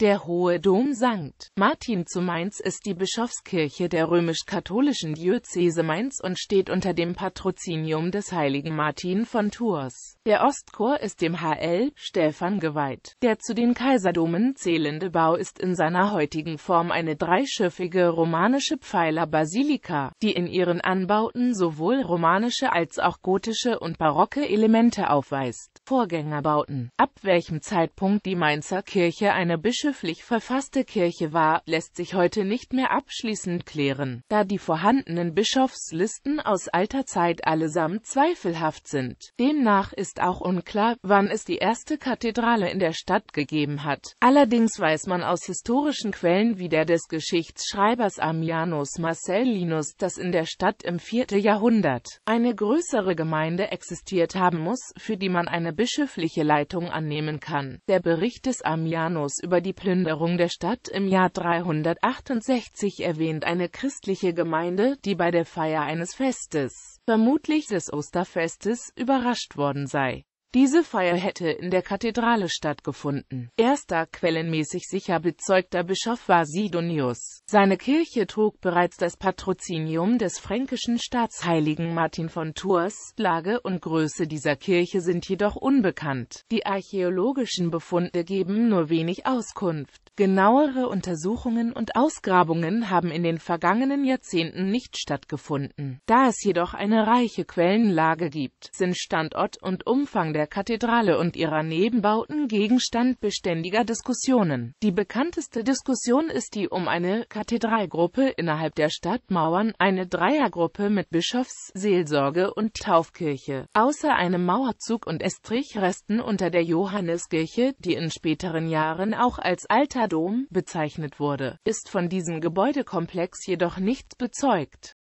Der Hohe Dom St. Martin zu Mainz ist die Bischofskirche der römisch-katholischen Diözese Mainz und steht unter dem Patrozinium des heiligen Martin von Tours. Der Ostchor ist dem HL Stephan geweiht. Der zu den Kaiserdomen zählende Bau ist in seiner heutigen Form eine dreischiffige romanische Pfeilerbasilika, die in ihren Anbauten sowohl romanische als auch gotische und barocke Elemente aufweist. Vorgängerbauten, ab welchem Zeitpunkt die Mainzer Kirche eine Bischöf bischöflich verfasste Kirche war, lässt sich heute nicht mehr abschließend klären, da die vorhandenen Bischofslisten aus alter Zeit allesamt zweifelhaft sind. Demnach ist auch unklar, wann es die erste Kathedrale in der Stadt gegeben hat. Allerdings weiß man aus historischen Quellen wie der des Geschichtsschreibers Ammianus Marcellinus, dass in der Stadt im 4. Jahrhundert eine größere Gemeinde existiert haben muss, für die man eine bischöfliche Leitung annehmen kann. Der Bericht des Ammianus über die Plünderung der Stadt im Jahr 368 erwähnt eine christliche Gemeinde, die bei der Feier eines Festes, vermutlich des Osterfestes, überrascht worden sei diese Feier hätte in der Kathedrale stattgefunden. Erster quellenmäßig sicher bezeugter Bischof war Sidonius. Seine Kirche trug bereits das Patrozinium des fränkischen Staatsheiligen Martin von Tours. Lage und Größe dieser Kirche sind jedoch unbekannt. Die archäologischen Befunde geben nur wenig Auskunft. Genauere Untersuchungen und Ausgrabungen haben in den vergangenen Jahrzehnten nicht stattgefunden. Da es jedoch eine reiche Quellenlage gibt, sind Standort und Umfang der der Kathedrale und ihrer Nebenbauten Gegenstand beständiger Diskussionen. Die bekannteste Diskussion ist die um eine Kathedralgruppe innerhalb der Stadtmauern, eine Dreiergruppe mit Bischofs, Seelsorge und Taufkirche. Außer einem Mauerzug und Estrichresten unter der Johanneskirche, die in späteren Jahren auch als Alter Dom bezeichnet wurde, ist von diesem Gebäudekomplex jedoch nichts bezeugt.